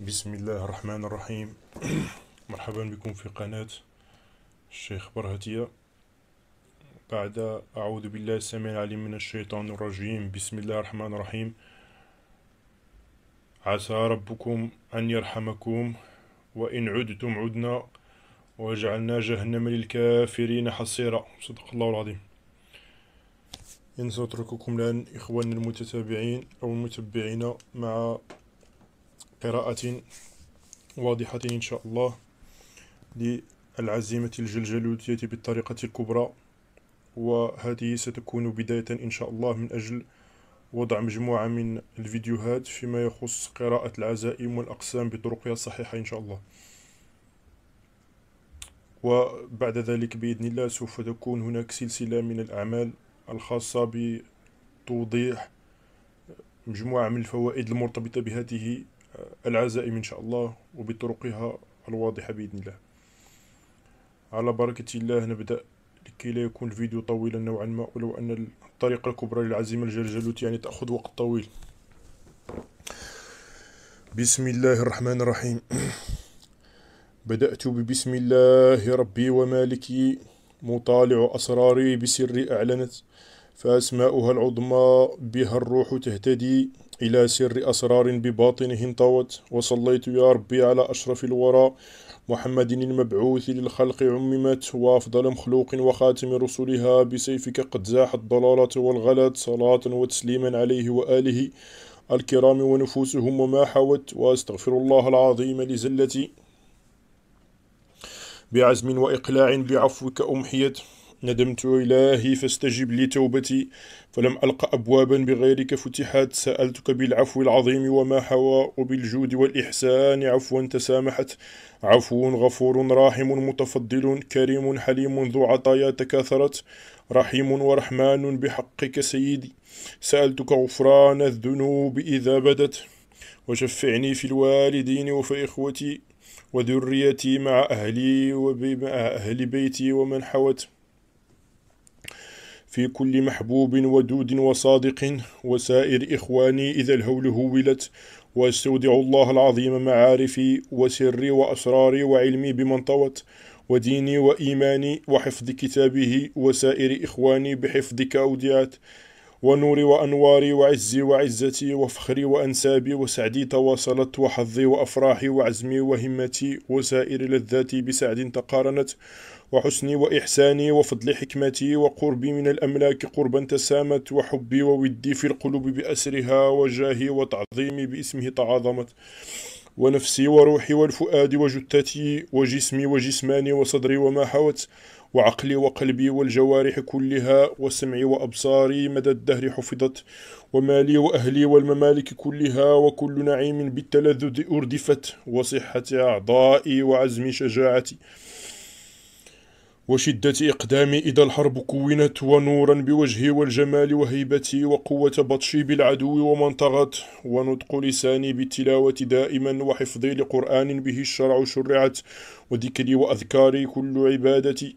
بسم الله الرحمن الرحيم مرحبا بكم في قناة الشيخ برهتية بعد أعوذ بالله السميع العليم من الشيطان الرجيم بسم الله الرحمن الرحيم عسى ربكم أن يرحمكم وإن عدتم عدنا وجعلنا جهنم للكافرين حصيرا صدق الله العظيم ينسى أترككم الآن إخواننا المتتابعين أو المتبعين مع قراءة واضحة إن شاء الله للعزيمة الجلجلوتية بالطريقة الكبرى وهذه ستكون بداية إن شاء الله من أجل وضع مجموعة من الفيديوهات فيما يخص قراءة العزائم والأقسام بطرقها الصحيحة إن شاء الله وبعد ذلك بإذن الله سوف تكون هناك سلسلة من الأعمال الخاصة بتوضيح مجموعة من الفوائد المرتبطة بهذه العزائم إن شاء الله وبطرقها الواضحة بإذن الله على بركة الله نبدأ لكي لا يكون الفيديو طويلا نوعا ما ولو أن الطريقة الكبرى للعزيمة الجلجلوت يعني تأخذ وقت طويل بسم الله الرحمن الرحيم بدأت ببسم الله ربي ومالكي مطالع أسراري بسر أعلنت فأسماؤها العظمى بها الروح تهتدي إلى سر أسرار بباطنه انطوت وصليت يا ربي على أشرف الورى محمد المبعوث للخلق عممت وأفضل مخلوق وخاتم رسلها بسيفك قد زاح الضلالة والغلط صلاة وتسليما عليه وآله الكرام ونفوسهم وما حوت وأستغفر الله العظيم لزلتي بعزم وإقلاع بعفوك أمحيت ندمت إلهي فاستجب لي توبتي فلم ألق أبوابا بغيرك فتحت سألتك بالعفو العظيم وما حوى وبالجود والإحسان عفوا تسامحت عفو غفور راحم متفضل كريم حليم ذو عطايا تكاثرت رحيم ورحمن بحقك سيدي سألتك غفران الذنوب إذا بدت وشفعني في الوالدين وفي إخوتي وذريتي مع أهلي ومع أهل بيتي ومن حوت في كل محبوب ودود وصادق وسائر إخواني إذا الهول هولت واستودع الله العظيم معارفي وسري وأسراري وعلمي بمن طوت وديني وإيماني وحفظ كتابه وسائر إخواني بحفظك أودعت ونوري وأنواري وعزي وعزتي وفخري وأنسابي وسعدي تواصلت وحظي وأفراحي وعزمي وهمتي وسائر لذاتي بسعد تقارنت وحسني وإحساني وفضل حكمتي وقربي من الأملاك قربا تسامت وحبي وودي في القلوب بأسرها وجاهي وتعظيمي باسمه تعاظمت ونفسي وروحي والفؤاد وجثتي وجسمي وجسماني وصدري وما حوت وعقلي وقلبي والجوارح كلها وسمعي وأبصاري مدى الدهر حفظت ومالي وأهلي والممالك كلها وكل نعيم بالتلذذ أردفت وصحة أعضائي وعزمي شجاعتي وشدة إقدامي إذا الحرب كونت ونورا بوجهي والجمال وهيبتي وقوة بطشي بالعدو ومنطغت ونطق لساني بالتلاوة دائما وحفظي لقرآن به الشرع شرعت وذكري وأذكاري كل عبادتي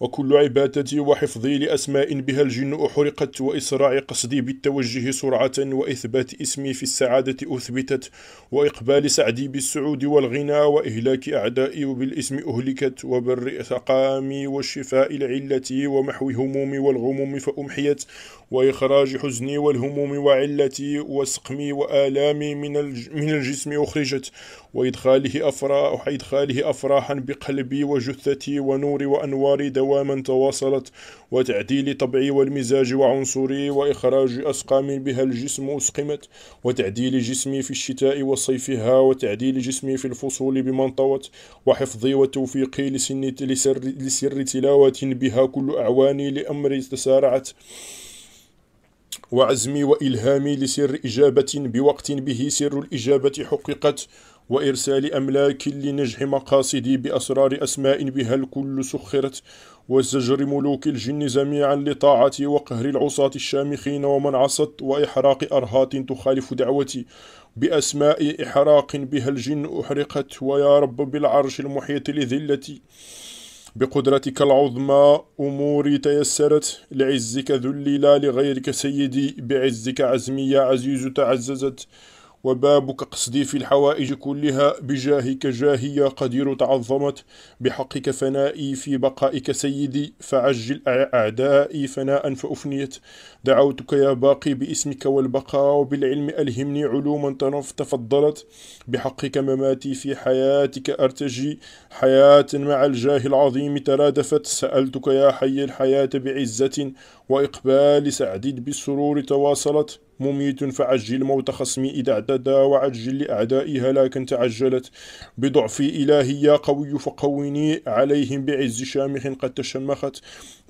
وكل عبادتي وحفظي لأسماء بها الجن أحرقت وإسراع قصدي بالتوجه سرعة وإثبات اسمي في السعادة أثبتت وإقبال سعدي بالسعود والغنى وإهلاك أعدائي بالاسم أهلكت وبر ثقامي والشفاء العلة ومحو همومي والغموم فأمحيت وإخراج حزني والهموم وعلتي وسقمي وآلامي من الجسم أخرجت وإدخاله أفراح إدخاله أفراحا بقلبي وجثتي ونوري وأنواري دواما تواصلت وتعديل طبعي والمزاج وعنصري وإخراج أسقام بها الجسم أسقمت وتعديل جسمي في الشتاء وصيفها وتعديل جسمي في الفصول بما انطوت وحفظي وتوفيقي لسن لسر, لسر تلاوة بها كل أعواني لأمر تسارعت وعزمي وإلهامي لسر إجابة بوقت به سر الإجابة حققت وإرسال أملاك لنجح مقاصدي بأسرار أسماء بها الكل سخرت وزجر ملوك الجن جميعا لطاعتي وقهر العصاة الشامخين ومن عصت وإحراق أرهات تخالف دعوتي بأسماء إحراق بها الجن أحرقت ويا رب بالعرش المحيط لذلتي بقدرتك العظمى أموري تيسرت لعزك ذللا لغيرك سيدي بعزك عزمي يا عزيز تعززت وبابك قصدي في الحوائج كلها بجاهك جاهية قدير تعظمت بحقك فنائي في بقائك سيدي فعجل أعدائي فناء فأفنيت دعوتك يا باقي باسمك والبقاء وبالعلم ألهمني علوما تفضلت بحقك مماتي في حياتك أرتجي حياة مع الجاه العظيم ترادفت سألتك يا حي الحياة بعزة وإقبال سعدي بالسرور تواصلت مميت فعجل موت خصمي إذا اعتدى وعجل لأعدائي هلاكا تعجلت بضعفي إلهي يا قوي فقوني عليهم بعز شامخ قد تشمخت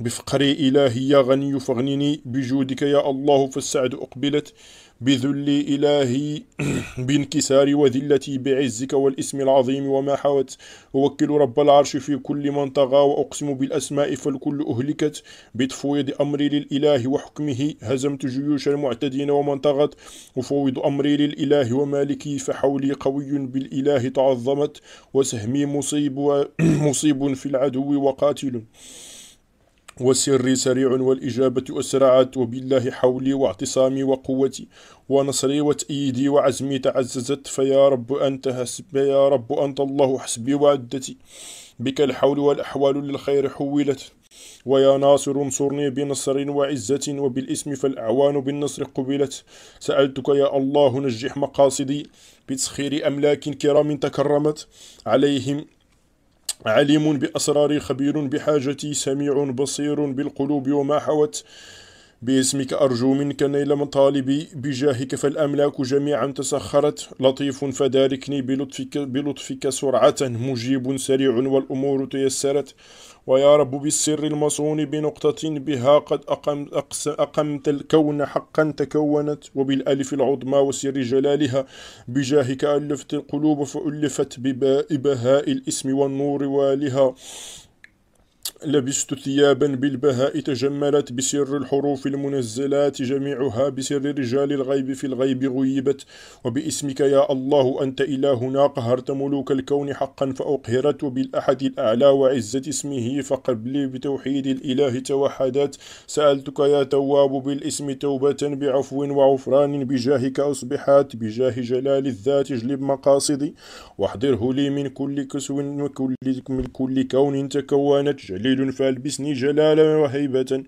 بفقري إلهي يا غني فاغنني بجودك يا الله فالسعد أقبلت بذل إلهي بانكسار وذلتي بعزك والاسم العظيم وما حوت أوكل رب العرش في كل من طغى وأقسم بالأسماء فالكل أهلكت بتفويض أمري للإله وحكمه هزمت جيوش المعتدين ومن طغت أفوض أمري للإله ومالكي فحولي قوي بالإله تعظمت وسهمي مصيب, مصيب في العدو وقاتل والسر سريع والإجابة أسرعت وبالله حولي واعتصامي وقوتي ونصري وتأييدي وعزمي تعززت فيا رب أنت حسب يا رب أنت الله حسبي وعدتي بك الحول والأحوال للخير حولت ويا ناصر انصرني بنصر وعزة وبالاسم فالأعوان بالنصر قبلت سألتك يا الله نجح مقاصدي بتسخير أملاك كرام تكرمت عليهم عليم بأسراري خبير بحاجتي سميع بصير بالقلوب وما حوت باسمك أرجو منك نيل مطالبي بجاهك فالأملاك جميعا تسخرت لطيف فداركني بلطفك, بلطفك سرعة مجيب سريع والأمور تيسرت ويا رب بالسر المصون بنقطة بها قد أقم أقمت الكون حقا تكونت وبالألف العظمى وسر جلالها بجاهك ألفت القلوب فألفت ببهاء الاسم والنور والها لبست ثيابا بالبهاء تجملت بسر الحروف المنزلات جميعها بسر رجال الغيب في الغيب غيبت وباسمك يا الله أنت إلهنا قهرت ملوك الكون حقا فأقهرت وبالأحد الأعلى وعزة اسمه فقبلي بتوحيد الإله توحدت سألتك يا تواب بالاسم توبة بعفو وعفران بجاهك أصبحت بجاه جلال الذات اجلب مقاصدي واحضره لي من كل كسو وكل من كل كون تكونت جليل جليل فألبسني جلالا وهيبة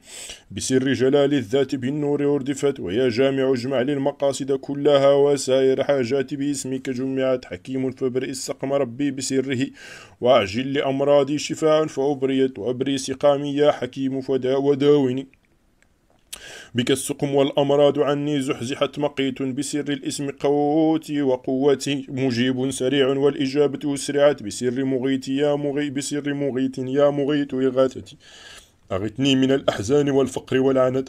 بسر جلال الذات بالنور أردفت ويا جامع اجمع للمقاصد كلها وسائر حاجاتي باسمك جمعت حكيم فبرئ السقم ربي بسره وأعجل لأمراضي شفاء فأبريت وأبري سقامي يا حكيم فدا وداوني بك السقم والأمراض عني زحزحت مقيت بسر الاسم قوتي وقوتي مجيب سريع والإجابة أسرعت بسر مغيت يا مغي بسر مغيت يا مغيت إغاثتي أغتني من الأحزان والفقر والعنت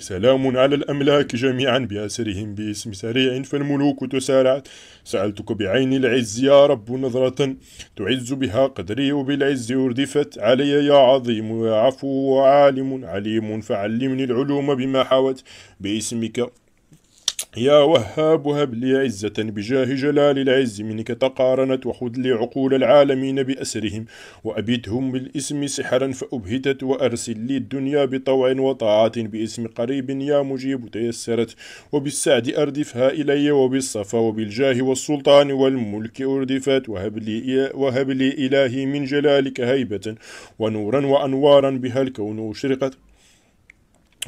سلام على الأملاك جميعا بأسرهم باسم سريع فالملوك تسارعت سألتك بعين العز يا رب نظرة تعز بها قدري وبالعز أردفت علي يا عظيم يا عفو وعالم عليم فعلمني العلوم بما حوت باسمك يا وهاب هب لي عزة بجاه جلال العز منك تقارنت وخذ لي عقول العالمين بأسرهم وأبدهم بالاسم سحرا فأبهتت وأرسل لي الدنيا بطوع وطاعة باسم قريب يا مجيب تيسرت وبالسعد أردفها إلي وبالصفا وبالجاه والسلطان والملك أردفت وهب لي, وهب لي إلهي من جلالك هيبة ونورا وأنوارا بها الكون أشرقت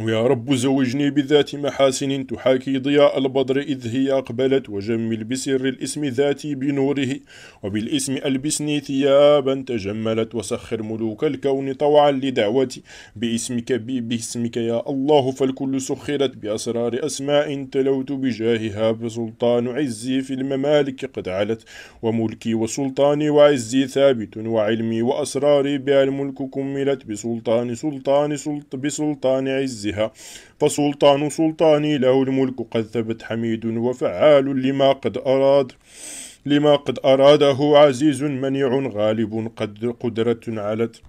ويا رب زوجني بذات محاسن تحاكي ضياء البدر إذ هي أقبلت وجمل بسر الاسم ذاتي بنوره وبالاسم ألبسني ثيابا تجملت وسخر ملوك الكون طوعا لدعوتي باسمك باسمك يا الله فالكل سخرت بأسرار أسماء تلوت بجاهها فسلطان عزي في الممالك قد علت وملكي وسلطاني وعزي ثابت وعلمي وأسراري بها الملك كملت بسلطان سلطان سلط بسلطان عزي عزها فسلطان سلطاني له الملك قد ثبت حميد وفعال لما قد أراد لما قد أراده عزيز منيع غالب قد قدرة علت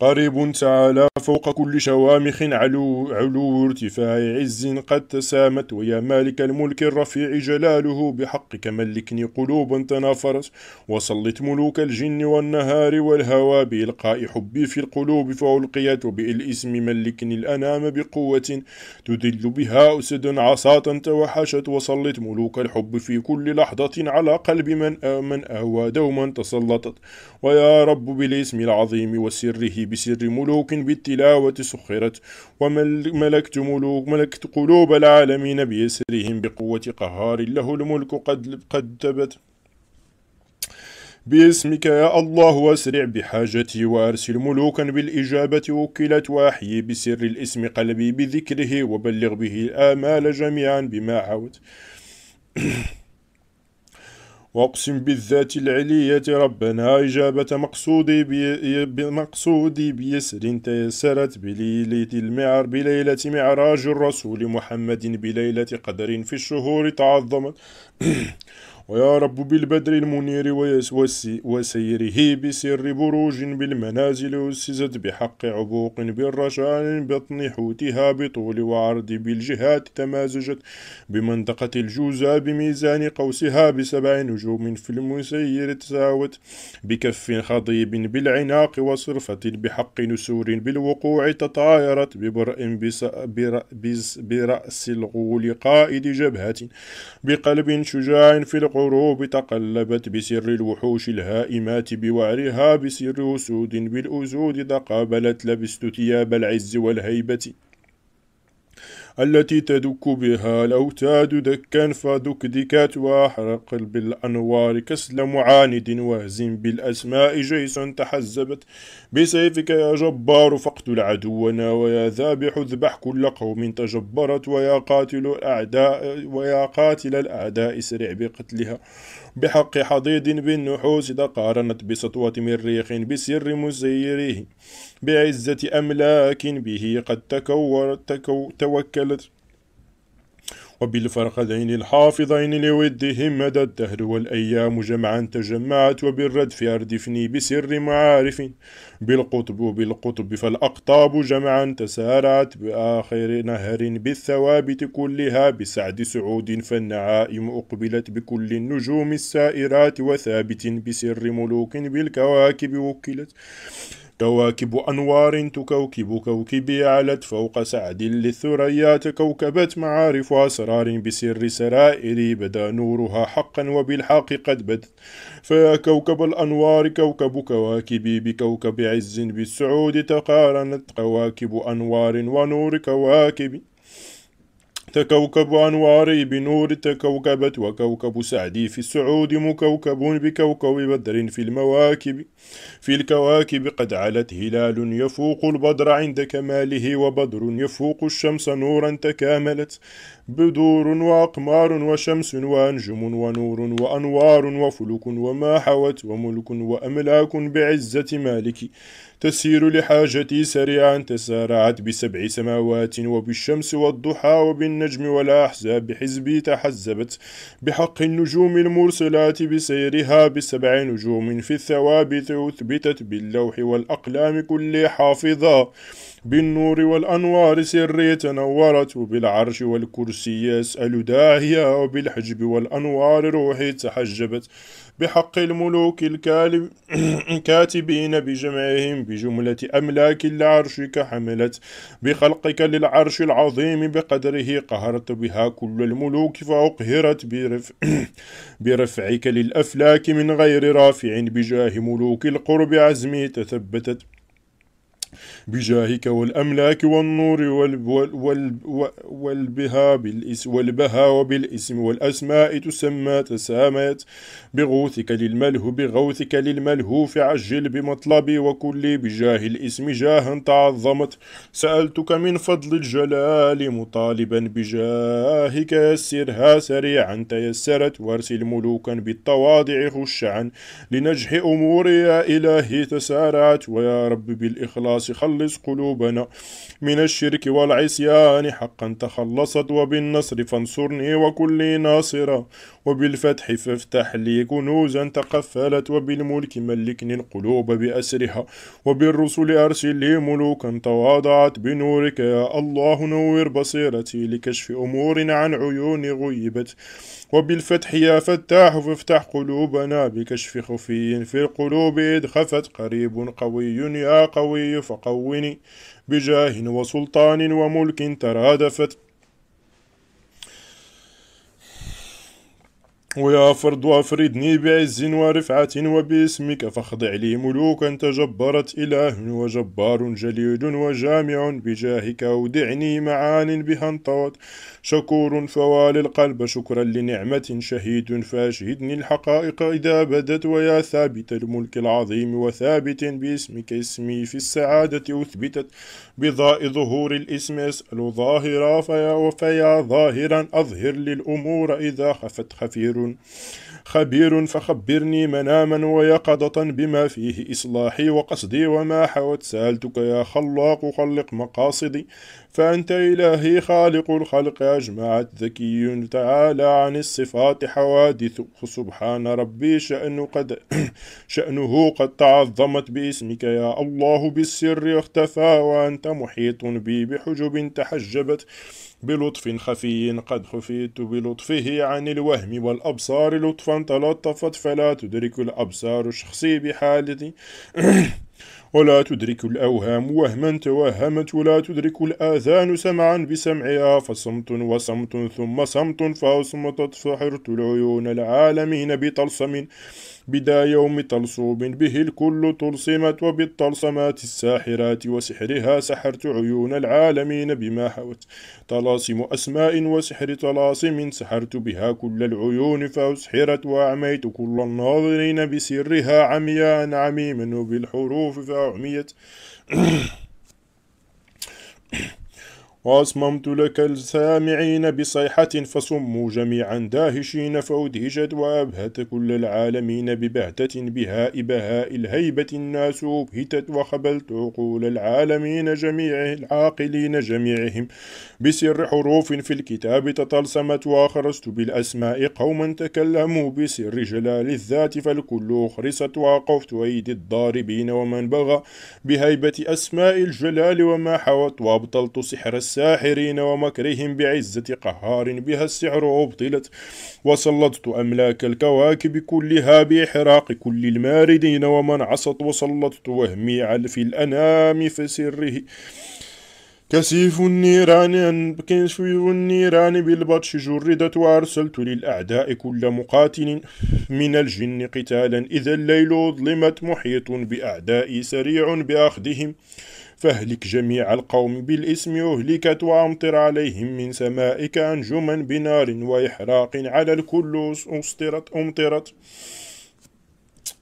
قريب تعالى فوق كل شوامخ علو, علو ارتفاع عز قد تسامت ويا مالك الملك الرفيع جلاله بحقك ملكني قلوبا تنافرت وسلط ملوك الجن والنهار والهوى بإلقاء حبي في القلوب فألقيت وبالاسم ملكني الأنام بقوة تذل بها أسد عصاة توحشت وسلط ملوك الحب في كل لحظة على قلب من آمن أهوى دوما تسلطت ويا رب بالاسم العظيم وسره بسر ملوك بالتلاوة سخرت وملكت ملوك ملكت قلوب العالمين بيسرهم بقوة قهار له الملك قد قد تبت باسمك يا الله واسرع بحاجتي وأرسل ملوكا بالإجابة وكلت وأحيي بسر الاسم قلبي بذكره وبلغ به الآمال جميعا بما عود وأقسم بالذات العلية ربنا إجابة مقصودي بي بمقصودي بيسر تيسرت بليلة المعر بليلة معراج الرسول محمد بليلة قدر في الشهور تعظمت ويا رب بالبدر المنير وسيره بسر بروج بالمنازل أسست بحق عبوق بالرشان بطن حوتها بطول وعرض بالجهات تمازجت بمنطقة الجوزة بميزان قوسها بسبع نجوم في المسير تساوت بكف خضيب بالعناق وصرفة بحق نسور بالوقوع تطايرت ببرء برأس الغول قائد جبهة بقلب شجاع في الغول الغروب تقلبت بسر الوحوش الهائمات بوعرها بسر أسود بالأسود تقابلت لبست ثياب العز والهيبة التي تدك بها الأوتاد دكا فدك دكات وأحرق بالأنوار كسل معاند واهزم بالأسماء جيس تحزبت بسيفك يا جبار فاقتل عدونا ويا ذابح اذبح كل قوم تجبرت ويا قاتل الأعداء ويا قاتل الأعداء اسرع بقتلها بحق حضيض بالنحوس تقارنت بسطوة مريخ بسر مزيره بعزة أملاك به قد تكورت توكلت وبالفرقدين الحافظين لودهم مدى الدهر والأيام جمعا تجمعت وبالردف أردفني بسر معارف بالقطب بالقطب فالأقطاب جمعا تسارعت بآخر نهر بالثوابت كلها بسعد سعود فالنعائم أقبلت بكل النجوم السائرات وثابت بسر ملوك بالكواكب وكلت كواكب أنوار تكوكب كوكبي علت فوق سعد للثريا تكوكبت معارف أسرار بسر سرائري بدا نورها حقا وبالحق قد بد فيا كوكب الأنوار كوكب كواكبي بكوكب عز بالسعود تقارنت كواكب أنوار ونور كواكبي تكوكب أنواري بنور تكوكبت وكوكب سعدي في السعود مكوكب بكوكب بدر في المواكب في الكواكب قد علت هلال يفوق البدر عند كماله وبدر يفوق الشمس نورا تكاملت بدور وأقمار وشمس وأنجم ونور وأنوار وفلك وما حوت وملك وأملاك بعزة مالك تسير لحاجتي سريعا تسارعت بسبع سماوات وبالشمس والضحى وبالنجم والأحزاب حزبي تحزبت بحق النجوم المرسلات بسيرها بسبع نجوم في الثوابت أثبتت باللوح والأقلام كل حافظة بالنور والأنوار سري تنورت وبالعرش والكرسي يسأل داهيا وبالحجب والأنوار روحي تحجبت بحق الملوك الكاتبين بجمعهم بجملة أملاك لعرشك حملت بخلقك للعرش العظيم بقدره قهرت بها كل الملوك فأقهرت برفع برفعك للأفلاك من غير رافع بجاه ملوك القرب عزمي تثبتت بجاهك والأملاك والنور والبها بالاسم والبها وبالاسم والأسماء تسمى تسامت بغوثك للمله بغوثك للملهوف عجل بمطلبي وكل بجاه الاسم جاها تعظمت سألتك من فضل الجلال مطالبا بجاهك يسرها سريعا تيسرت وارسل ملوكا بالتواضع خشعا لنجح أموري يا إلهي تسارعت ويا رب بالإخلاص الناس خلص قلوبنا من الشرك والعصيان حقا تخلصت وبالنصر فانصرني وكل ناصرا وبالفتح فافتح لي كنوزا تقفلت وبالملك ملكني القلوب بأسرها وبالرسل أرسل لي ملوكا تواضعت بنورك يا الله نور بصيرتي لكشف أمور عن عيون غيبت وبالفتح يا فتاح فافتح قلوبنا بكشف خفي في القلوب إذ خفت قريب قوي يا قوي فقوني بجاه وسلطان وملك ترادفت ويا فرد وافردني بعز ورفعة وباسمك فاخضع لي ملوكا تجبرت إله وجبار جليل وجامع بجاهك أودعني معان بها انطوت شكور فوالي القلب شكرا لنعمة شهيد فأشهدني الحقائق إذا بدت ويا ثابت الملك العظيم وثابت باسمك اسمي في السعادة أثبتت بضاء ظهور الاسم أسأل ظاهرا فيا وفيا ظاهرا أظهر للأمور إذا خفت خفير خبير خبير فخبرني مناما ويقظة بما فيه إصلاحي وقصدي وما حوت سألتك يا خلاق خلق مقاصدي فأنت إلهي خالق الخلق أجمعت ذكي تعالى عن الصفات حوادث سبحان ربي شأن قد شأنه قد تعظمت باسمك يا الله بالسر اختفى وأنت محيط بي بحجب تحجبت بلطف خفي قد خفيت بلطفه عن الوهم والأبصار لطفا تلطفت فلا تدرك الأبصار شخصي بحالتي ولا تدرك الأوهام وهما توهمت ولا تدرك الآذان سمعا بسمعها فصمت وصمت ثم صمت فأصمتت فحرت العيون العالمين بطلسم بدا يوم طلصوب به الكل طلسمت وبالطلسمات الساحرات وسحرها سحرت عيون العالمين بما حوت طلاسم أسماء وسحر طلاسم سحرت بها كل العيون فأسحرت وأعميت كل الناظرين بسرها عمياء عميما وبالحروف فأعميت وأصممت لك السامعين بصيحة فصموا جميعا داهشين فأدهشت وأبهت كل العالمين ببهتة بهاء بهاء الهيبة الناس أبهتت وخبلت عقول العالمين جميع العاقلين جميعهم بسر حروف في الكتاب تطلسمت وأخرجت بالأسماء قوما تكلموا بسر جلال الذات فالكل أخرست وأقفت أيدي الضاربين ومن بغى بهيبة أسماء الجلال وما حوت وأبطلت سحر الساحرين ومكرهم بعزة قهار بها السحر أبطلت وسلطت أملاك الكواكب كلها بإحراق كل الماردين ومن عصت وسلطت وهمي على في الأنام فسره كسيف النيران كسيف النيران بالبطش جردت وأرسلت للأعداء كل مقاتل من الجن قتالا إذا الليل أظلمت محيط بأعدائي سريع بأخذهم فاهلك جميع القوم بالاسم يهلكت وامطر عليهم من سمائك أنجما بنار وإحراق على الكل أسطرت أمطرت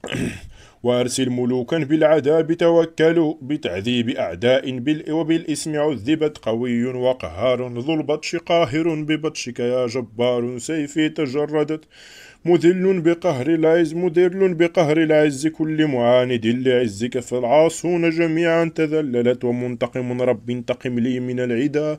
وأرسل ملوكا بالعذاب توكلوا بتعذيب أعداء وبالإسم عذبت قوي وقهار ذو البطش قاهر ببطشك يا جبار سيفي تجردت مذل بقهر العز مذل بقهر العز كل معاند لعزك فالعاصون جميعا تذللت ومنتقم رب انتقم لي من العدا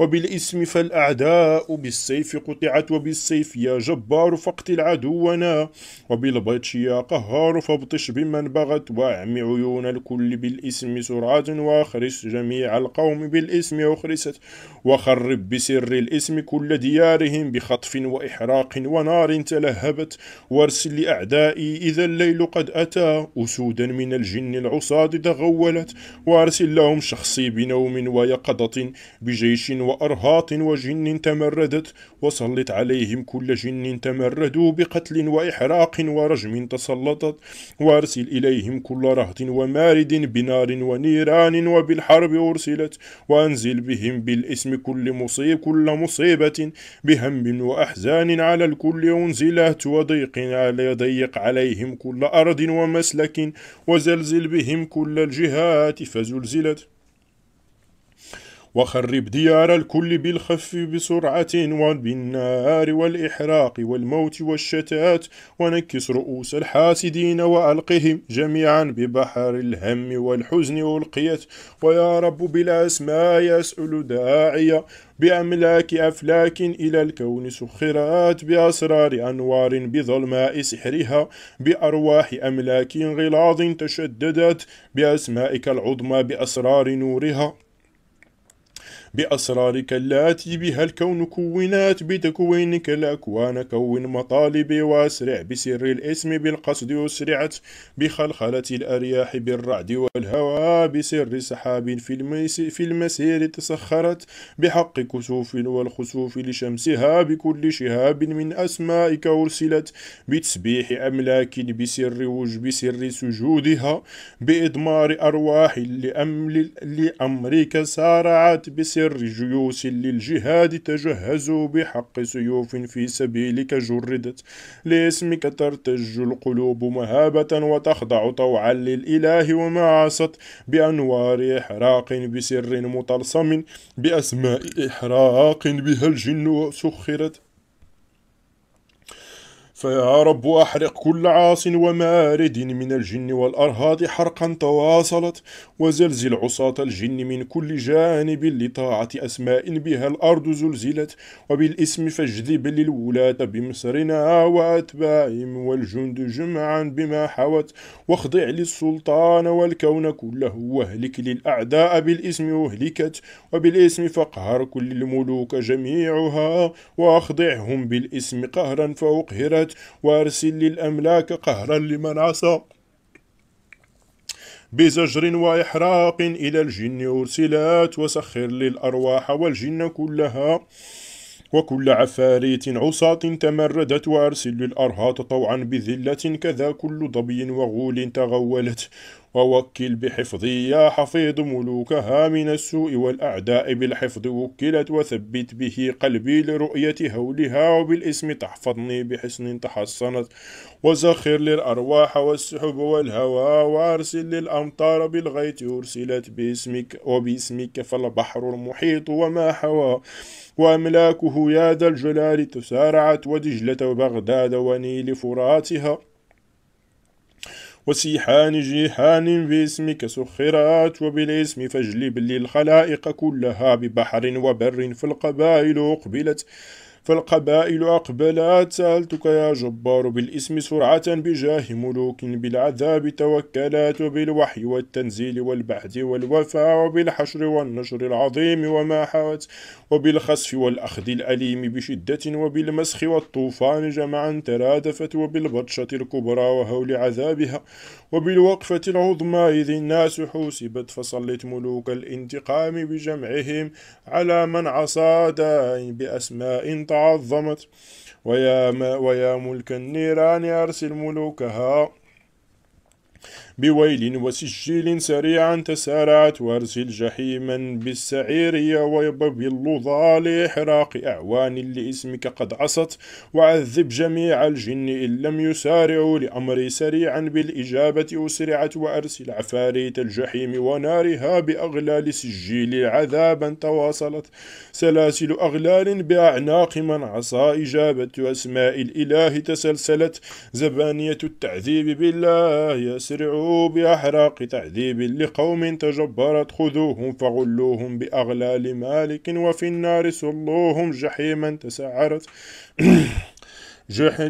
وبالاسم فالأعداء بالسيف قطعت وبالسيف يا جبار فاقتل عدونا وبالبطش يا قهار فابطش بمن بغت واعم عيون الكل بالاسم سرعة واخرس جميع القوم بالاسم أخرست وخرب بسر الاسم كل ديارهم بخطف وإحراق ونار تلهبت وارسل لأعدائي إذا الليل قد أتى أسودا من الجن العصاد تغولت وارسل لهم شخصي بنوم ويقظة بجيش وأرهاط وجن تمردت وسلط عليهم كل جن تمردوا بقتل وإحراق ورجم تسلطت وأرسل إليهم كل رهط ومارد بنار ونيران وبالحرب أرسلت وأنزل بهم بالإسم كل مصيب كل مصيبة بهم وأحزان على الكل أنزلت وضيق على ضيق عليهم كل أرض ومسلك وزلزل بهم كل الجهات فزلزلت وخرب ديار الكل بالخف بسرعة وبالنار والإحراق والموت والشتات ونكس رؤوس الحاسدين وألقهم جميعا ببحر الهم والحزن ألقيت ويا رب بالأسماء يسأل داعية بأملاك أفلاك إلى الكون سخرات بأسرار أنوار بظلماء سحرها بأرواح أملاك غلاظ تشددت بأسمائك العظمى بأسرار نورها بأسرارك التي بها الكون كونات بتكوينك الأكوان كون مطالبي واسرع بسر الاسم بالقصد أسرعت بخلخلة الأرياح بالرعد والهوى بسر سحاب في, في المسير تسخرت بحق كسوف والخسوف لشمسها بكل شهاب من أسمائك أرسلت بتسبيح أملاك بسر وج بسر سجودها بإضمار أرواح لأمرك سارعت بسر سر جيوس للجهاد تجهزوا بحق سيوف في سبيلك جردت لاسمك ترتج القلوب مهابة وتخضع طوعا للإله وما عصت بأنوار إحراق بسر مطلسم بأسماء إحراق بها الجن وسخرت فيا رب أحرق كل عاص ومارد من الجن والأرهاض حرقا تواصلت وزلزل عصاة الجن من كل جانب لطاعة أسماء بها الأرض زلزلت وبالاسم فاجذب للولاة بمصرنا وأتباعهم والجند جمعا بما حوت واخضع للسلطان والكون كله واهلك للأعداء بالاسم أهلكت وبالاسم فقهر كل الملوك جميعها وأخضعهم بالاسم قهرا فأقهرت عصيت وارسل للأملاك قهرا لمن عصى بزجر وإحراق إلى الجن أرسلات وسخر للأرواح والجن كلها وكل عفاريت عصاة تمردت وأرسل الأرهاط طوعا بذلة كذا كل ضبي وغول تغولت ووكل بحفظي يا حفيظ ملوكها من السوء والأعداء بالحفظ وكلت وثبت به قلبي لرؤية هولها وبالاسم تحفظني بحسن تحصنت وزخر للأرواح والسحب والهوى وأرسل للأمطار بالغيت أرسلت باسمك وباسمك فالبحر المحيط وما حوى وأملاكه يا ذا الجلال تسارعت ودجلة وبغداد ونيل فراتها وسيحان جيحان باسمك سخرات وبالاسم فاجلب للخلائق كلها ببحر وبر فالقبائل أقبلت فالقبائل أقبلت سألتك يا جبار بالاسم سرعة بجاه ملوك بالعذاب توكلت وبالوحي والتنزيل والبعث والوفاء وبالحشر والنشر العظيم وما حوت وبالخسف والأخذ الأليم بشدة وبالمسخ والطوفان جمعا ترادفت وبالبطشة الكبرى وهول عذابها وبالوقفة العظمى إذ الناس حوسبت فصلت ملوك الانتقام بجمعهم على من عصى داع بأسماء تعظمت ويا, ويا ملك النيران أرسل ملوكها بويل وسجيل سريعا تسارعت وارسل جحيما بالسعير يا ويب وباللظى لإحراق أعوان لإسمك قد عصت وعذب جميع الجن إن لم يسارعوا لأمري سريعا بالإجابة أسرعت وأرسل عفاريت الجحيم ونارها بأغلال سجيل عذابا تواصلت سلاسل أغلال بأعناق من عصى إجابة أسماء الإله تسلسلت زبانية التعذيب بالله يسرعون فجاءوه بأحراق تعذيب لقوم تجبرت خذوهم فغلوهم بأغلال مالك وفي النار صلوهم جحيما تسعرت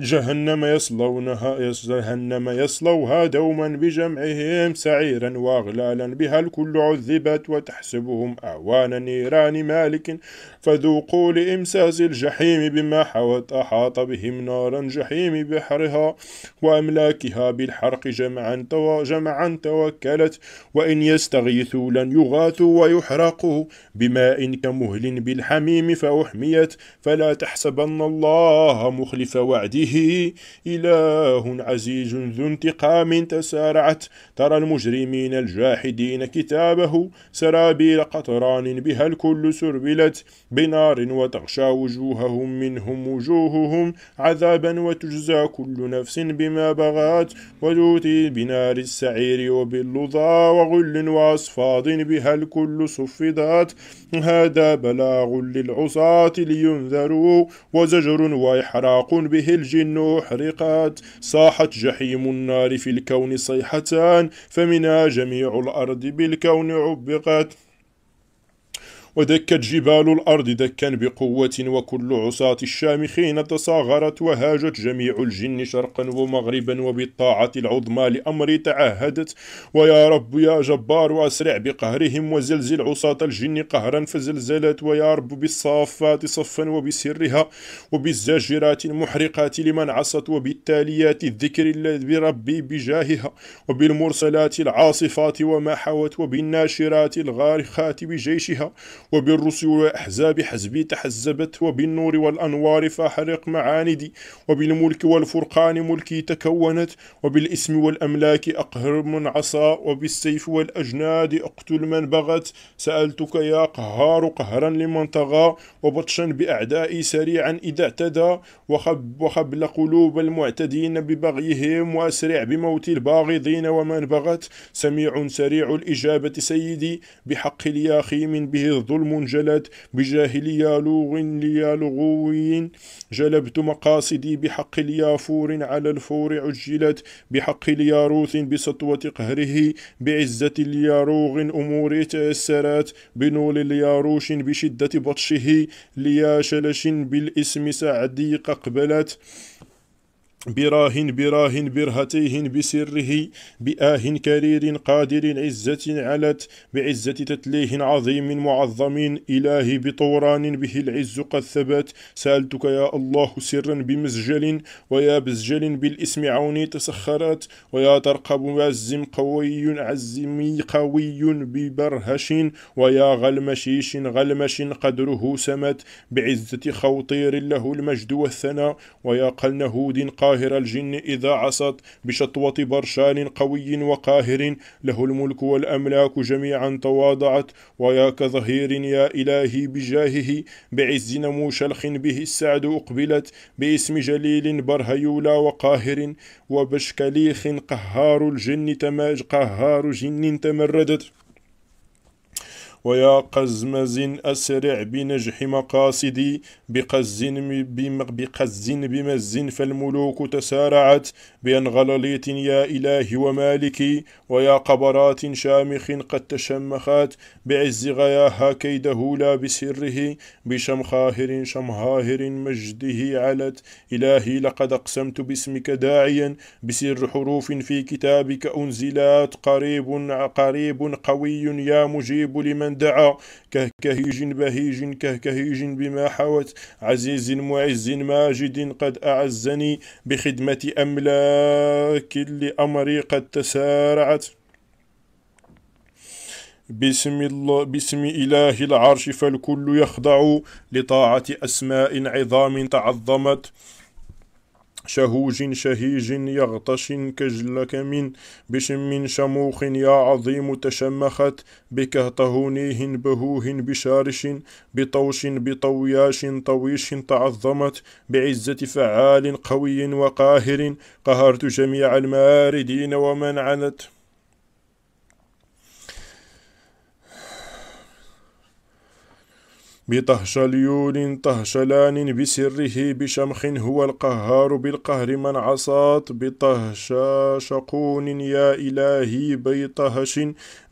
جهنم يصلونها جهنم يصلوها دوما بجمعهم سعيرا واغلالا بها الكل عذبت وتحسبهم اوان نيران مالك فذوقوا لإمساس الجحيم بما حوت أحاط بهم نارا جحيم بحرها وأملاكها بالحرق جمعا جمعا توكلت وإن يستغيثوا لن يغاثوا ويحرقوا بماء كمهل بالحميم فأحميت فلا تحسبن الله مخلف وعده إله عزيز ذو انتقام تسارعت ترى المجرمين الجاحدين كتابه سرابيل قطران بها الكل سربلت بنار وتغشى وجوههم منهم وجوههم عذابا وتجزى كل نفس بما بغات وتؤتي بنار السعير وباللظى وغل وأصفاد بها الكل صفدات هذا بلاغ للعصاة لينذروا وزجر وإحراق به به الجن أحرقت صاحت جحيم النار في الكون صيحتان فمنها جميع الأرض بالكون عبقت ودكت جبال الأرض دكا بقوة وكل عصاة الشامخين تصاغرت وهاجت جميع الجن شرقا ومغربا وبالطاعة العظمى لأمري تعهدت ويا رب يا جبار أسرع بقهرهم وزلزل عصاة الجن قهرا فزلزلت ويا رب بالصافات صفا وبسرها وبالزاجرات المحرقات لمن عصت وبالتاليات الذكر الذي بربي بجاهها وبالمرسلات العاصفات وما حوت وبالناشرات الغارخات بجيشها وبالرسل والأحزاب حزبي تحزبت وبالنور والأنوار فحرق معاندي وبالملك والفرقان ملكي تكونت وبالاسم والأملاك أقهر من عصى وبالسيف والأجناد أقتل من بغت سألتك يا قهار قهرا لمن طغى وبطشا بأعدائي سريعا إذا اعتدى وخب وخبل قلوب المعتدين ببغيهم وأسرع بموت الباغضين ومن بغت سميع سريع الإجابة سيدي بحق الياخي من به الظلم المنجلات بجاهلية لوغ ليا لغوي جلبت مقاصدي بحق اليافور على الفور عجلت بحق الياروث بسطوة قهره بعزة الياروغ أمور تأسرات بنول الياروش بشدة بطشه ليا شلش بالاسم سعدي قبلت براه براه برهتيه بسره بآه كرير قادر عزة علت بعزة تتليه عظيم معظم إله بطوران به العز قد ثبت سألتك يا الله سرا بمزجل ويا بزجل بالاسم عوني تسخرت ويا ترقب معز قوي عزمي قوي ببرهش ويا غلمشيش غلمش قدره سمت بعزة خوطير له المجد والثناء ويا قلنهود قادر قاهر الجن إذا عصت بشطوة برشان قوي وقاهر له الملك والأملاك جميعا تواضعت ويا كظهير يا إلهي بجاهه بعز نموشلخ به السعد أقبلت باسم جليل برهيولا وقاهر وبشكليخ قهار الجن تماج قهار جن تمردت ويا قزمز أسرع بنجح مقاصدي بقز بقز بمز فالملوك تسارعت بأن غلليت يا إله ومالكي ويا قبرات شامخ قد تشمخات بعز غياها كيده لا بسره بشمخاهر شمهاهر مجده علت إلهي لقد أقسمت باسمك داعيا بسر حروف في كتابك أنزلات قريب قريب قوي يا مجيب لمن من دعا كهكهيج بهيج كهكهيج بما حوت عزيز معز ماجد قد أعزني بخدمة أملاك لأمري قد تسارعت باسم الله باسم إله العرش فالكل يخضع لطاعة أسماء عظام تعظمت شهوج شهيج يغطش كجلك من بشم شموخ يا عظيم تشمخت بكهطهونيه بهوه بشارش بطوش بطوياش طويش تعظمت بعزة فعال قوي وقاهر قهرت جميع الماردين ومن عنت بطهشليون طهشلان بسره بشمخ هو القهار بالقهر من عصات شقون يا إلهي بيطهش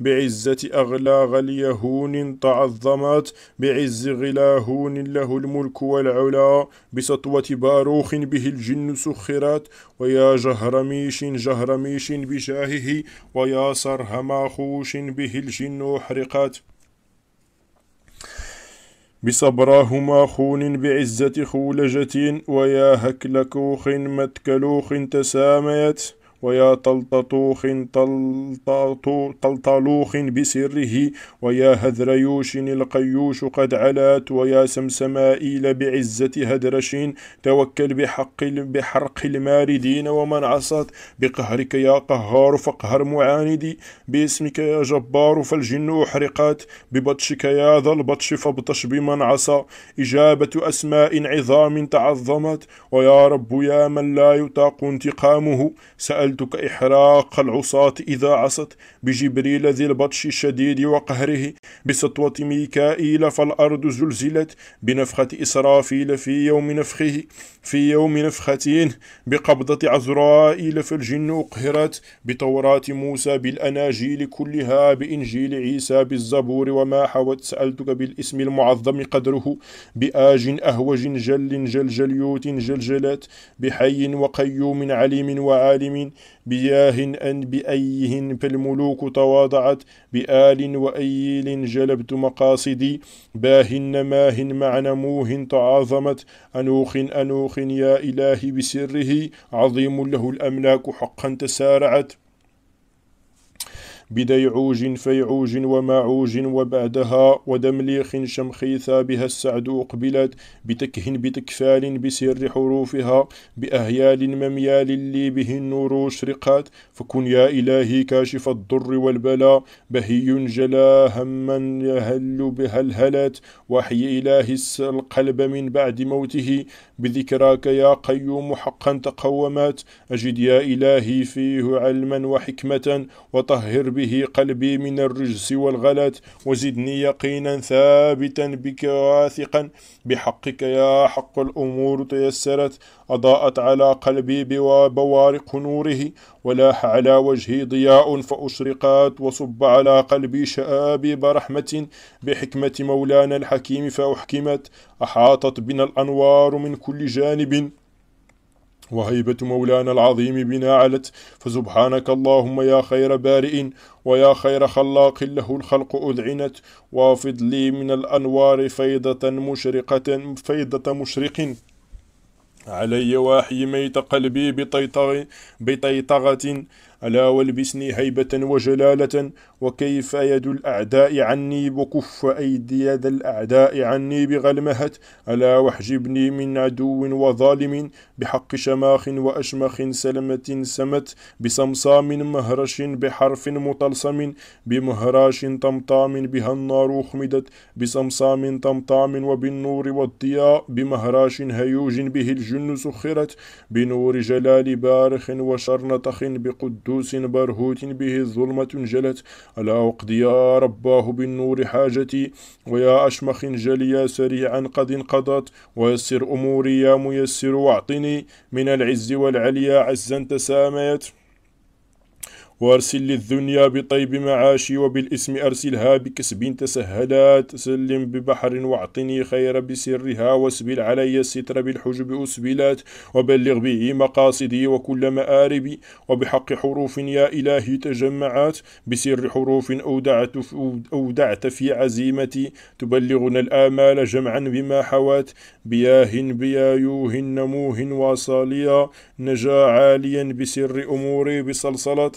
بعزة أغلى غليهون تعظمت بعز غلاهون له الملك والعلا بسطوة باروخ به الجن سخرت ويا جهرميش جهرميش بشاهه ويا سرهماخوش به الجن أحرقت بصبراهما خون بعزة خولجة ويا هكل كوخ متكلوخ تساميت ويا طلططوخ طلطلوخ بسره ويا هذريوش القيوش قد علات ويا سمسمائيل بعزة هدرش توكل بحق بحرق الماردين ومن عصت بقهرك يا قهار فقهر معاندي باسمك يا جبار فالجن أحرقت ببطشك يا ذا البطش فابطش بمن عصى إجابة أسماء عظام تعظمت ويا رب يا من لا يطاق انتقامه سأل جعلتك إحراق العصاة إذا عصت بجبريل ذي البطش الشديد وقهره بسطوة ميكائيل فالأرض زلزلت بنفخة إسرافيل في يوم نفخه في يوم نفخة بقبضة عزراء فالجن أقهرت بتوراة موسى بالأناجيل كلها بإنجيل عيسى بالزبور وما حوت سألتك بالاسم المعظم قدره بآج أهوج جل جلجليوت جلجلت بحي وقيوم عليم وعالم بياه أن بأيه فالملوك تواضعت بآل وأيل جلبت مقاصدي باه ماه مع نموه تعاظمت أنوخ أنوخ يا إلهي بسره عظيم له الأملاك حقا تسارعت بديعوج فيعوج ومعوج وبعدها ودمليخ شمخيثا بها السعد أقبلت بتكه بتكفال بسر حروفها بأهيال مميال لي به النور أشرقت فكن يا إلهي كاشف الضر والبلاء بهي جلا هما يهل بها الهلت وحي إلهي القلب من بعد موته بذكراك يا قيوم حقا تقومت أجد يا إلهي فيه علما وحكمة وطهر به قلبي من الرجس والغلط وزدني يقينا ثابتا بك واثقا بحقك يا حق الأمور تيسرت أضاءت على قلبي بوارق نوره ولاح على وجهي ضياء فأشرقت وصب على قلبي شآبيب رحمة بحكمة مولانا الحكيم فأحكمت أحاطت بنا الأنوار من كل جانب وهيبة مولانا العظيم بنا علت فسبحانك اللهم يا خير بارئ ويا خير خلاق له الخلق أذعنت وافض لي من الأنوار فيضة مشرقة فيضة مشرق علي ميت قلبي بطيطغ بطيطغة ألا والبسني هيبة وجلالة وكيف يد الأعداء عني وكف أيدي يد الأعداء عني بغلمهة ألا واحجبني من عدو وظالم بحق شماخ وأشمخ سلمة سمت بصمصام مهرش بحرف مطلسم بمهراش طمطام بها النار أخمدت بصمصام طمطام وبالنور والضياء بمهراش هيوج به الجن سخرت بنور جلال بارخ وشرنطخ بقدوس قدوس برهوت به ظلمة جلت ألا أقضي يا رباه بالنور حاجتي ويا أشمخ جليا سريعا قد انقضت ويسر أموري يا ميسر واعطني من العز والعليا عزا تساميت وأرسل للدنيا بطيب معاشي وبالاسم أرسلها بكسب تسهلات سلم ببحر واعطني خير بسرها واسبل علي الستر بالحجب أسبلات وبلغ به مقاصدي وكل مآربي وبحق حروف يا إلهي تجمعات بسر حروف أودعت في, أودعت في عزيمتي تبلغنا الآمال جمعا بما حوات بياه بيايوه نموه واصاليا نجا عاليا بسر أموري بصلصلات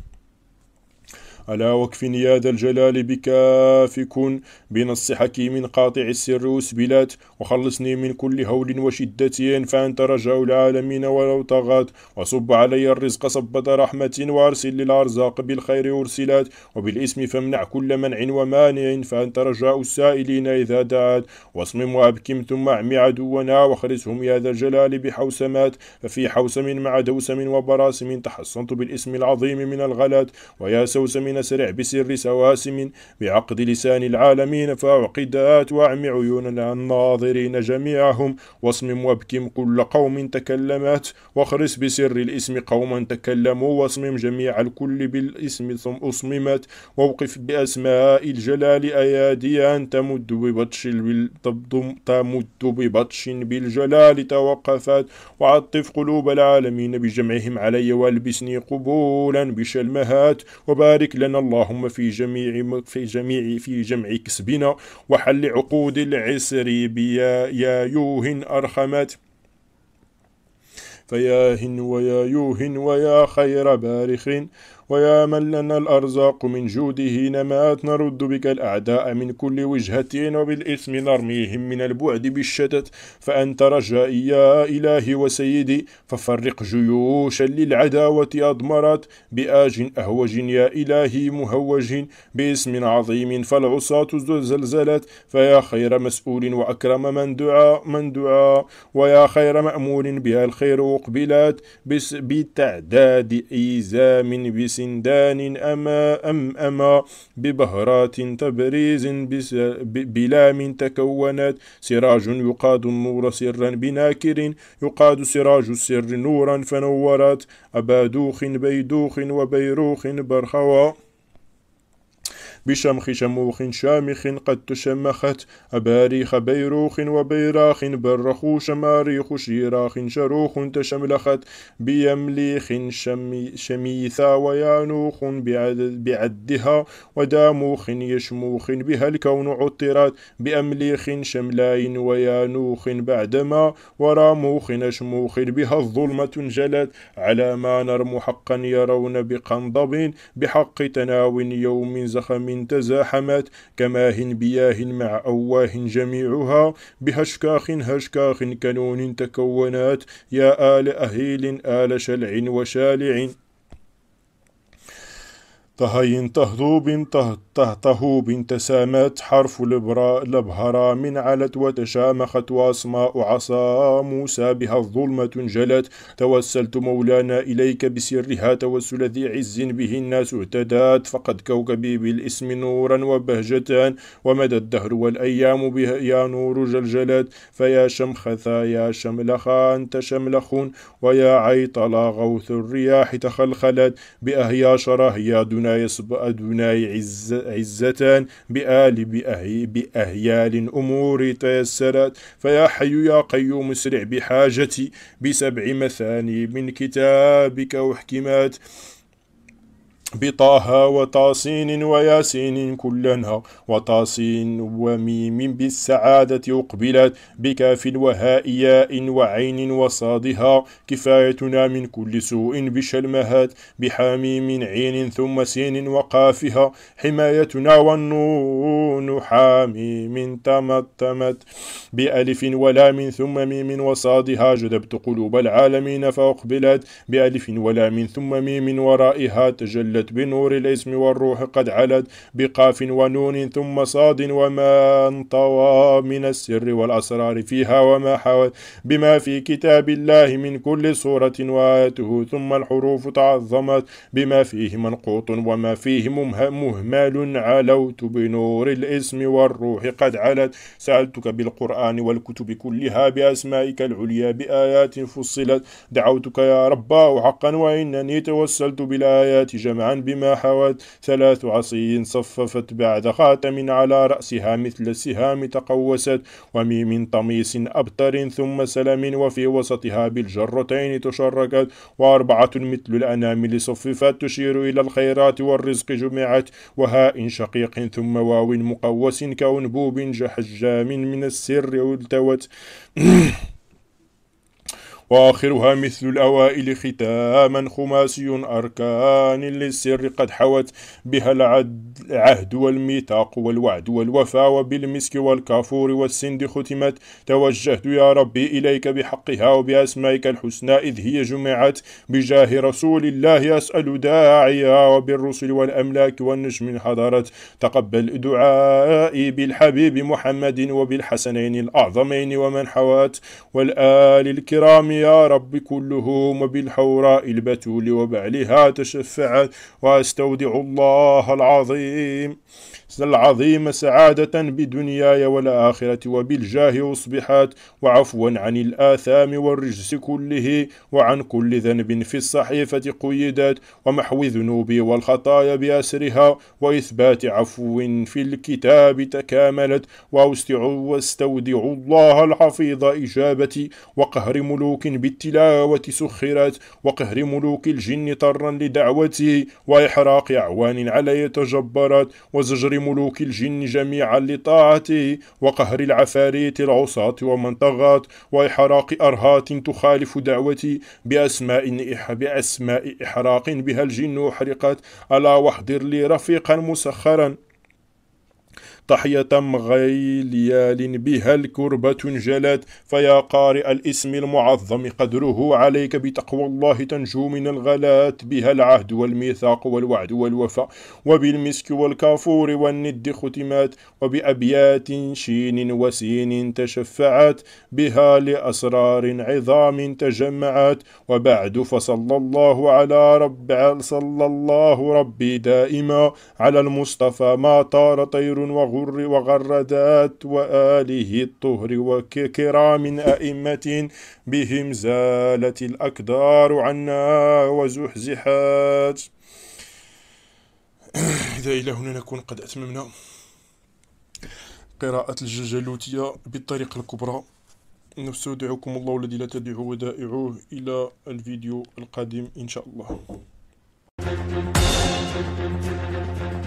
ألا واكفني يا ذا الجلال بكاف كن بنص حكيم قاطع السر وسبلات وخلصني من كل هول وشدة فأنت رجاء العالمين ولو طغات وصب علي الرزق صبة رحمة وأرسل للأرزاق بالخير أرسلات وبالاسم فامنع كل منع ومانع فأنت رجاء السائلين إذا دعات واصمم وأبكم ثم أعمي عدونا واخرسهم يا ذا الجلال بحوسمات ففي حوسم مع دوسم وبراسم تحصنت بالاسم العظيم من الغلات ويا سوسم نسرع بسر سواسم بعقد لسان العالمين فأعقدات وأعم عيون الناظرين جميعهم واصمم وابكم كل قوم تكلمت واخرس بسر الاسم قوما تكلموا واصمم جميع الكل بالاسم ثم أصممت واوقف بأسماء الجلال أياديا تمد ببطش تمد ببطش بالجلال توقفت وعطف قلوب العالمين بجمعهم علي والبسني قبولا بشلمهات وبارك لنا اللهم في جميع في جميع في جمع كسبنا وحل عقود العسر بيا يا يوهن أرخمت فيا هن ويا يوهن ويا خير بارخ ويا من لنا الأرزاق من جوده نمات نرد بك الأعداء من كل وجهة وبالإثم نرميهم من البعد بالشتت فأنت رجائي يا إلهي وسيدي ففرق جيوشا للعداوة أضمرت بآج أهوج يا إلهي مهوج باسم عظيم فالعصاة زلزلت فيا خير مسؤول وأكرم من دعاء من دعاء ويا خير مأمول بها الخير أقبلت بتعداد إيزام باسم سندان أما أم أما ببهرات تبريز بلام تكونت سراج يقاد النور سرا بناكر يقاد سراج السر نورا فنورت أبادوخ بيدوخ وبيروخ برخوا بشمخ شموخ شامخ قد تشمخت أباريخ بيروخ وبيراخ برخو شماريخ شيراخ شروخ تشملخت بيمليخ شمي شميثا ويانوخ بعد بعدها وداموخ يشموخ بها الكون عطرت بأمليخ شملاي ويانوخ بعدما وراموخ شموخ بها الظلمة انجلت على ما نرم حقا يرون بقنضب بحق تناو يوم زخم تزاحمت كماه بياه مع أواه جميعها بهشكاخ هشكاخ كنون تكونات يا آل أهيل آل شلع وشالع طهين تهضوب تهتهوب تسامت حرف لبهرا من علت وتشامخت واسماء عصا موسى بها الظلمة انجلت توسلت مولانا إليك بسرها توسل ذي عز به الناس اهتدات فقد كوكبي بالاسم نورا وبهجة ومدى الدهر والأيام بها يا نور جلجلت فيا شمخثا يا شملخا أنت شملخ ويا عيطلا غوث الرياح تخلخلت بأهيا يا دنا لا يسبأ عزة بآل بأهي بأهيال أمور تيسرت فيا حي يا قيوم اسرع بحاجتي بسبع مثاني من كتابك واحكمات بطه وطاسين وياسين كلها وطاسين وميم بالسعادة أقبلت بكاف وهائياء وعين وصادها كفايتنا من كل سوء بشلمهات من عين ثم سين وقافها حمايتنا والنون من تمتمت بألف ولام ثم ميم وصادها جذبت قلوب العالمين فأقبلت بألف ولام ثم ميم ورائها تجلت علت بنور الاسم والروح قد علت بقاف ونون ثم صاد وما انطوى من السر والأسرار فيها وما حوت بما في كتاب الله من كل صورة وآيته ثم الحروف تعظمت بما فيه منقوط وما فيه مهمل علوت بنور الاسم والروح قد علت سألتك بالقرآن والكتب كلها بأسمائك العليا بآيات فصلت دعوتك يا رباه حقا وإنني توسلت بالآيات جمعا بما حوت ثلاث عصي صففت بعد خاتم على رأسها مثل السهام تقوست وميم طميس أبتر ثم سلم وفي وسطها بالجرتين تشركت وأربعة مثل الأنامل صففت تشير إلى الخيرات والرزق جمعت وهاء شقيق ثم واو مقوس كأنبوب جحجام من السر التوت وآخرها مثل الأوائل ختاما خماسي أركان للسر قد حوت بها العهد والميثاق والوعد والوفا وبالمسك والكافور والسند ختمت توجهت يا ربي إليك بحقها وبأسمائك الحسنى إذ هي جمعت بجاه رسول الله أسأل داعيا وبالرسل والأملاك والنجم حضرت تقبل دعائي بالحبيب محمد وبالحسنين الأعظمين ومن حوات والآل الكرام يا رب كلهم وبالحوراء البتول وبعلها تشفعت وأستودع الله العظيم العظيم سعادة بدنياي والآخرة وبالجاه أصبحات وعفوا عن الآثام والرجس كله وعن كل ذنب في الصحيفة قيدات ومحو ذنوبي والخطايا بأسرها وإثبات عفو في الكتاب تكاملت واستودع الله الحفيظ إجابتي وقهر ملوك بالتلاوة سخرت وقهر ملوك الجن طرا لدعوتي وإحراق أعوان علي تجبرت وزجر ملوك الجن جميعا لطاعته وقهر العفاريت العصاة ومن طغت وإحراق أرهات تخالف دعوتي بأسماء إح بأسماء إحراق بها الجن أحرقت ألا واحضر لي رفيقا مسخرا تحية ليال بها الكربة جلت فيا قارئ الاسم المعظم قدره عليك بتقوى الله تنجو من الغلات بها العهد والميثاق والوعد والوفاء وبالمسك والكافور والند ختمات وبأبيات شين وسين تشفعت بها لأسرار عظام تجمعت وبعد فصلى الله على رب صلى الله ربي دائما على المصطفى ما طار طير وغير الغر وغردات وآله الطهر وكرام أئمة بهم زالت الأكدار عنا وزحزحات إذا إلى هنا نكون قد أتممنا قراءة الجلجلوتية بالطريقة الكبرى نستودعكم الله الذي لا تدع ودائعوه إلى الفيديو القادم إن شاء الله